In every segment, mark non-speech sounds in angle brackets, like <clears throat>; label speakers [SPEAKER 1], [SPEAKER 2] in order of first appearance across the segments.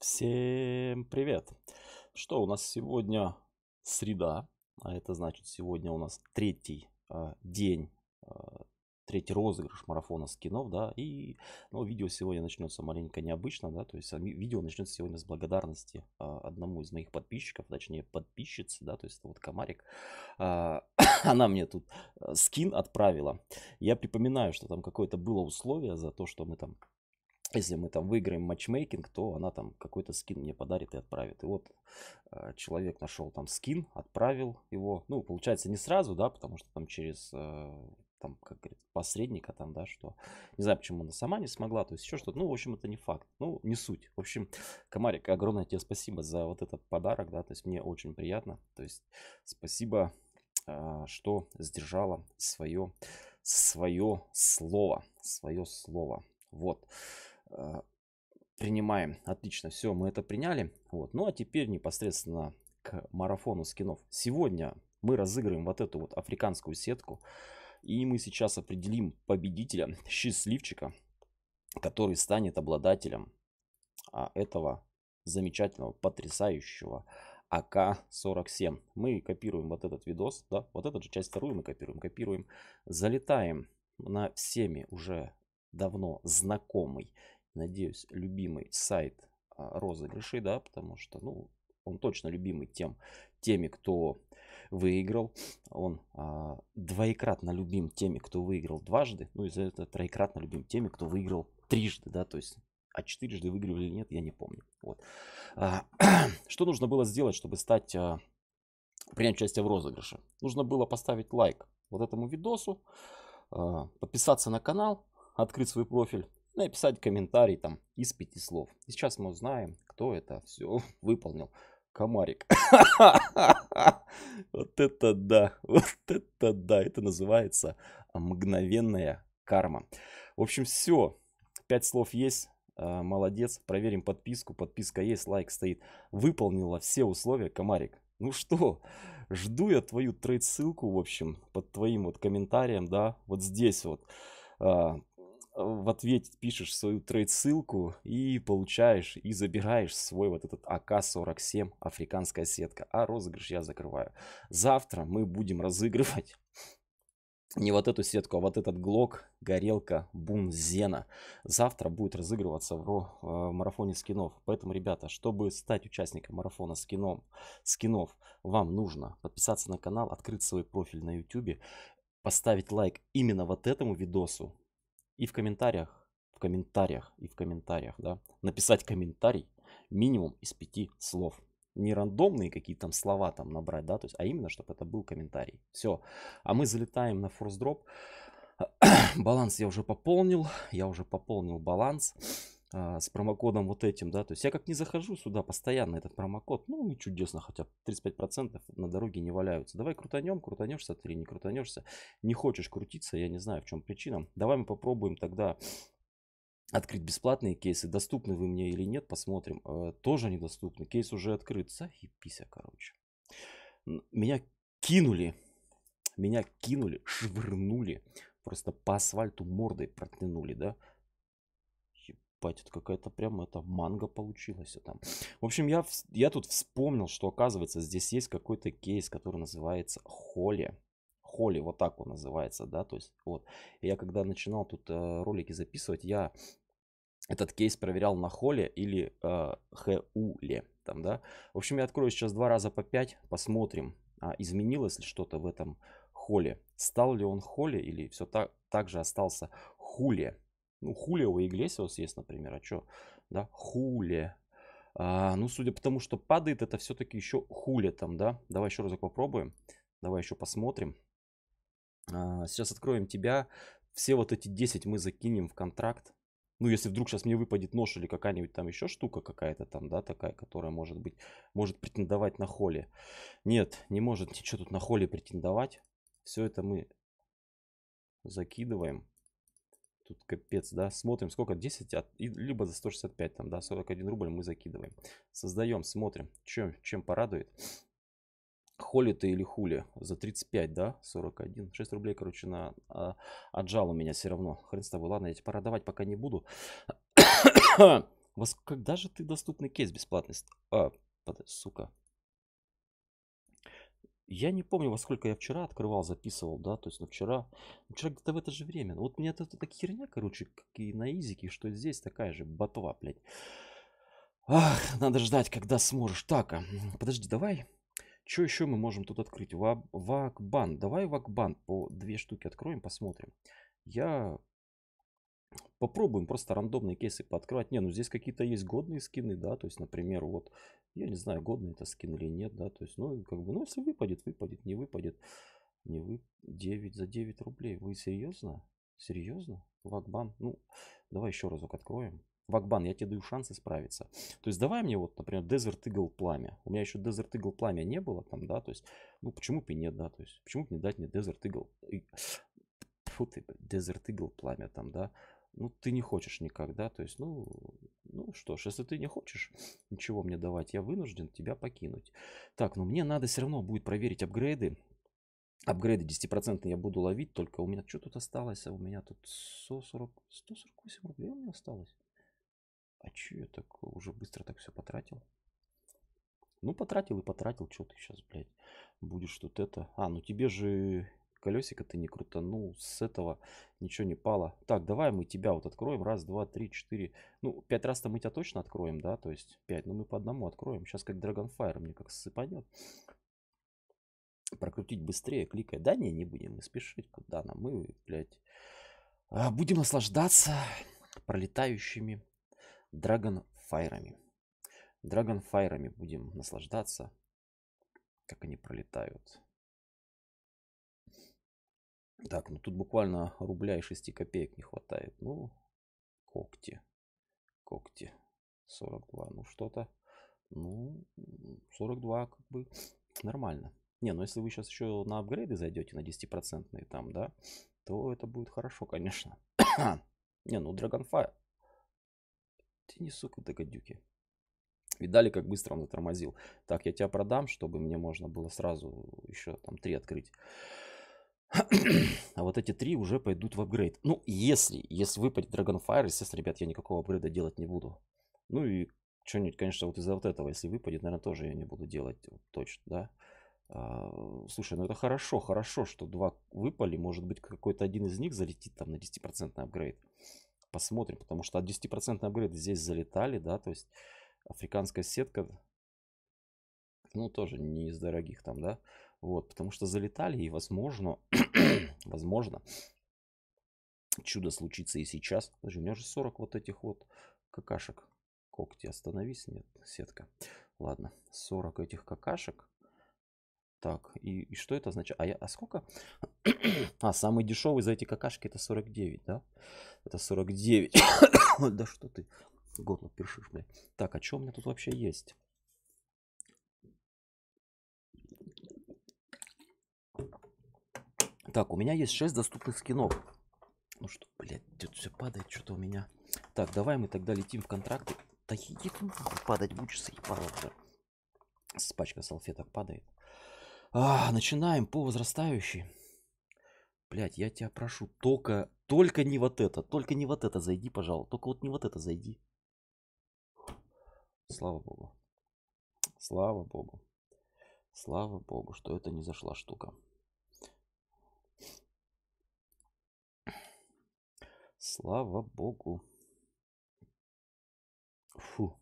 [SPEAKER 1] Всем привет! Что у нас сегодня среда, а это значит сегодня у нас третий э, день, э, третий розыгрыш марафона скинов, да, и ну, видео сегодня начнется маленько необычно, да, то есть видео начнется сегодня с благодарности э, одному из моих подписчиков, точнее подписчицы, да, то есть это вот Комарик, э, <coughs> она мне тут э, скин отправила. Я припоминаю, что там какое-то было условие за то, что мы там если мы там выиграем матчмейкинг, то она там какой-то скин мне подарит и отправит. И вот э, человек нашел там скин, отправил его. Ну, получается, не сразу, да, потому что там через э, там, как говорит, посредника там, да, что. Не знаю, почему она сама не смогла, то есть еще что-то. Ну, в общем, это не факт. Ну, не суть. В общем, Комарик, огромное тебе спасибо за вот этот подарок, да, то есть мне очень приятно. То есть спасибо, э, что сдержала свое, свое слово, свое слово. Вот. А, принимаем. Отлично, все, мы это приняли. Вот. Ну а теперь непосредственно к марафону скинов. Сегодня мы разыграем вот эту вот африканскую сетку. И мы сейчас определим победителя, счастливчика, который станет обладателем а, этого замечательного, потрясающего АК-47. Мы копируем вот этот видос, да, вот эту же часть вторую мы копируем, копируем, залетаем на всеми уже давно знакомый надеюсь, любимый сайт а, розыгрышей, да, потому что, ну, он точно любимый тем, теми, кто выиграл. Он а, двоекратно любим теми, кто выиграл дважды. Ну и за это троекратно любим теми, кто выиграл трижды, да, то есть а четырежды выиграли или нет, я не помню. Вот. А, <clears throat> что нужно было сделать, чтобы стать, а, принять участие в розыгрыше? Нужно было поставить лайк вот этому видосу, подписаться на канал, открыть свой профиль написать комментарий там из пяти слов. И сейчас мы узнаем, кто это все <laughs> выполнил. Комарик. <laughs> Вот это да, <laughs> вот это да. Это называется мгновенная карма. В общем, все. Пять слов есть. А, молодец. Проверим подписку. Подписка есть, лайк стоит. Выполнила все условия, комарик. Ну что, жду я твою трейд-ссылку, в общем, под твоим вот комментарием, да, вот здесь вот. А, в ответе пишешь свою трейд-ссылку и получаешь, и забираешь свой вот этот АК-47, африканская сетка. А розыгрыш я закрываю. Завтра мы будем разыгрывать не вот эту сетку, а вот этот глок, горелка, бум, зена. Завтра будет разыгрываться в, ро, э, в марафоне скинов. Поэтому, ребята, чтобы стать участником марафона скином, скинов, вам нужно подписаться на канал, открыть свой профиль на YouTube, поставить лайк именно вот этому видосу, и в комментариях, в комментариях и в комментариях, да, написать комментарий минимум из пяти слов. Не рандомные какие там слова там набрать, да, то есть, а именно, чтобы это был комментарий. Все. А мы залетаем на форс-дроп. <clears throat> баланс я уже пополнил, я уже пополнил баланс. А, с промокодом вот этим, да, то есть я как не захожу сюда постоянно этот промокод, ну и чудесно, хотя 35% на дороге не валяются. Давай крутанем, крутанешься, ты не крутанешься, не хочешь крутиться, я не знаю в чем причина. Давай мы попробуем тогда открыть бесплатные кейсы, доступны вы мне или нет, посмотрим. Э, тоже недоступны, кейс уже открыт, и пися, короче. Меня кинули, меня кинули, швырнули, просто по асфальту мордой проткнули, да, Ебать, это какая-то прям это манга получилась. А там. В общем, я, я тут вспомнил, что оказывается здесь есть какой-то кейс, который называется Холли. Холли, вот так он называется, да, то есть вот. Я когда начинал тут э, ролики записывать, я этот кейс проверял на холле или э, хуле, там, да. В общем, я открою сейчас два раза по пять, посмотрим, а, изменилось ли что-то в этом холле. Стал ли он холле или все так, так же остался хуле. Ну, Хулио Иглесиос есть, например, а что? Да, Хуле. А, ну, судя по тому, что падает, это все-таки еще Хуле там, да? Давай еще разок попробуем. Давай еще посмотрим. А, сейчас откроем тебя. Все вот эти 10 мы закинем в контракт. Ну, если вдруг сейчас мне выпадет нож или какая-нибудь там еще штука какая-то там, да, такая, которая может быть, может претендовать на холле. Нет, не может ничего тут на холле претендовать. Все это мы закидываем. Тут капец, да. Смотрим, сколько? 10, от, и, либо за 165, там, да, 41 рубль мы закидываем. Создаем, смотрим, чем, чем порадует. Холи ты или хули? За 35, да? 41. 6 рублей, короче, на а, отжал у меня все равно. Хрен с тобой. Ладно, я тебе порадовать пока не буду. <coughs> когда же ты доступный кейс бесплатность? А, под, сука. Я не помню, во сколько я вчера открывал, записывал, да, то есть, ну, вчера, вчера где-то в это же время. Ну, вот у меня тут такая херня, короче, как и на изике, что здесь такая же ботва, блядь. Ах, надо ждать, когда сможешь. Так, подожди, давай. Что еще мы можем тут открыть? Ва вакбан. Давай вакбан по две штуки откроем, посмотрим. Я Попробуем просто рандомные кейсы пооткрывать. Не, ну здесь какие-то есть годные скины, да, то есть, например, вот, я не знаю, годный это скин или нет, да, то есть, ну, как бы, ну, если выпадет, выпадет, не выпадет, не вы 9 за 9 рублей. Вы серьезно? Серьезно? Вакбан. Ну, давай еще разок откроем. Вакбан. я тебе даю шанс исправиться. То есть давай мне вот, например, Desert Eagle пламя. У меня еще Desert Eagle пламя не было там, да, то есть, ну почему бы и нет, да, то есть, почему бы не дать мне Desert Eagle, фу ты, Desert Eagle пламя там, да, ну, ты не хочешь никогда, то есть, ну, ну что ж, если ты не хочешь ничего мне давать, я вынужден тебя покинуть. Так, но ну, мне надо все равно будет проверить апгрейды, апгрейды 10% я буду ловить, только у меня что тут осталось, а у меня тут 140, 148 рублей у меня осталось. А че я так уже быстро так все потратил? Ну, потратил и потратил, что ты сейчас, блядь, будешь тут это... А, ну тебе же Колесико ты не крутанул, с этого ничего не пало. Так, давай мы тебя вот откроем. Раз, два, три, четыре. Ну, пять раз-то мы тебя точно откроем, да? То есть пять. Ну, мы по одному откроем. Сейчас как Dragonfire мне как сыпанет. Прокрутить быстрее, кликай. Да не, не будем мы спешить. Куда нам? Мы, блядь, а, будем наслаждаться пролетающими драгонфайрами. Драгонфайрами будем наслаждаться, как они пролетают. Так, ну тут буквально рубля и 6 копеек не хватает. Ну, когти. Когти. 42. Ну, что-то. Ну, 42 как бы <sniffs> нормально. Не, ну если вы сейчас еще на апгрейды зайдете, на 10% там, да, то это будет хорошо, конечно. <sniffs> Не, ну Dragonfire. Ты не сука, ты гадюки. Видали, как быстро он затормозил. Так, я тебя продам, чтобы мне можно было сразу еще там три открыть. <clears throat> а вот эти три уже пойдут в апгрейд. Ну, если, если выпадет Dragonfire, естественно, ребят, я никакого апгрейда делать не буду. Ну и что-нибудь, конечно, вот из-за вот этого, если выпадет, наверное, тоже я не буду делать точно, да. А, слушай, ну это хорошо, хорошо, что два выпали. Может быть, какой-то один из них залетит там на 10% апгрейд. Посмотрим, потому что от 10% апгрейда здесь залетали, да, то есть африканская сетка, ну, тоже не из дорогих там, да. Вот, потому что залетали, и возможно, <clears throat> возможно, чудо случится и сейчас. Подожди, у меня же 40 вот этих вот какашек. Когти, остановись, нет, сетка. Ладно, 40 этих какашек. Так, и, и что это означает? А, я, а сколько? <clears throat> а, самый дешевый за эти какашки это 49, да? Это 49. <coughs> да что ты, горло першишь, блядь. Так, а что у меня тут вообще есть? Так, у меня есть 6 доступных скинов. Ну что, блядь, тут все падает, что-то у меня. Так, давай мы тогда летим в контракты. Да иди ты нахуй, падать будешь, ебало. С пачка салфеток падает. А, начинаем по возрастающей. Блядь, я тебя прошу, только, только не вот это, только не вот это зайди, пожалуйста. Только вот не вот это зайди. Слава богу. Слава богу. Слава богу, что это не зашла штука. Слава богу. Фу.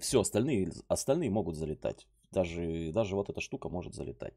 [SPEAKER 1] Все, остальные, остальные могут залетать. Даже, даже вот эта штука может залетать.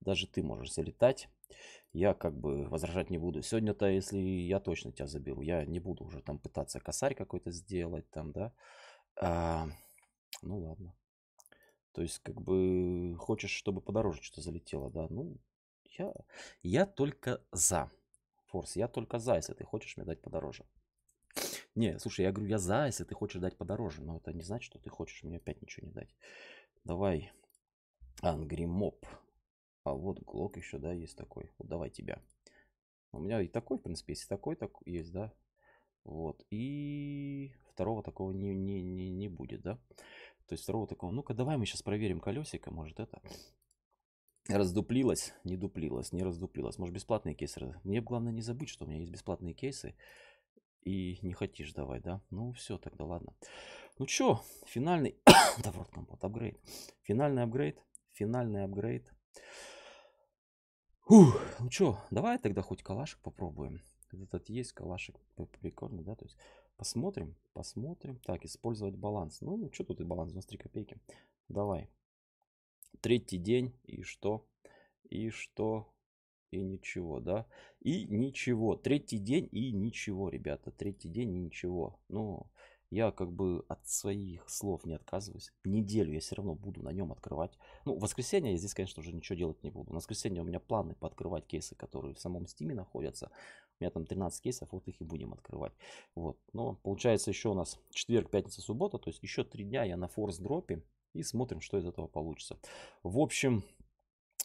[SPEAKER 1] Даже ты можешь залетать. Я как бы возражать не буду. Сегодня-то, если я точно тебя заберу, я не буду уже там пытаться косарь какой-то сделать там, да. А, ну ладно. То есть, как бы, хочешь, чтобы подороже что-то залетело, да? Ну, я, я только за. Форс, я только за, если ты хочешь мне дать подороже. Не, слушай, я говорю, я за, если ты хочешь дать подороже, но это не значит, что ты хочешь мне опять ничего не дать. Давай Angry Mob. А вот Глок еще, да, есть такой. Вот давай тебя. У меня и такой, в принципе, есть, и такой так, есть, да. Вот. И второго такого не, не, не, не будет, да. То есть второго такого. Ну-ка, давай мы сейчас проверим колесико, может это раздуплилась, не дуплилась, не раздуплилась. Может, бесплатные кейсы. Мне главное не забыть, что у меня есть бесплатные кейсы. И не хотишь давать, да? Ну, все, тогда ладно. Ну чё, финальный... <coughs> да, вот компот, апгрейд. Финальный апгрейд. Финальный апгрейд. Ух, ну чё, давай тогда хоть калашик попробуем. Этот есть калашик прикольный, да? То есть посмотрим, посмотрим. Так, использовать баланс. Ну, что тут и баланс, у нас 93 копейки. Давай, Третий день, и что? И что? И ничего, да? И ничего. Третий день и ничего, ребята. Третий день и ничего. Ну, я как бы от своих слов не отказываюсь. Неделю я все равно буду на нем открывать. Ну, в воскресенье я здесь, конечно уже ничего делать не буду. В воскресенье у меня планы подкрывать кейсы, которые в самом стиме находятся. У меня там 13 кейсов, вот их и будем открывать. Вот. Но получается еще у нас четверг, пятница, суббота. То есть еще три дня я на форс-дропе и смотрим, что из этого получится. В общем,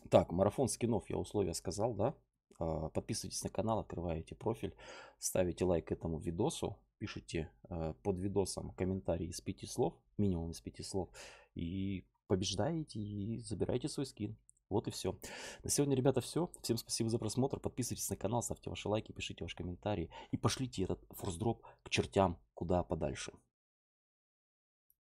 [SPEAKER 1] так, марафон скинов я условия сказал, да? А, подписывайтесь на канал, открываете профиль, ставите лайк этому видосу, пишите э, под видосом комментарии из пяти слов, минимум из пяти слов, и побеждаете и забираете свой скин. Вот и все. На сегодня, ребята, все. Всем спасибо за просмотр. Подписывайтесь на канал, ставьте ваши лайки, пишите ваши комментарии и пошлите этот форсдроп к чертям куда подальше.